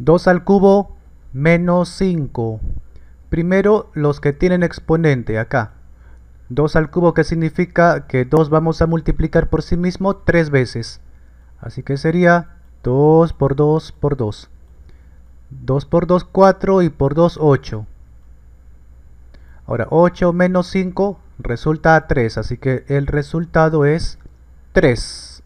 2 al cubo menos 5. Primero los que tienen exponente acá. 2 al cubo que significa que 2 vamos a multiplicar por sí mismo 3 veces. Así que sería 2 por 2 por 2. 2 por 2, 4 y por 2, 8. Ahora, 8 menos 5 resulta 3, así que el resultado es 3.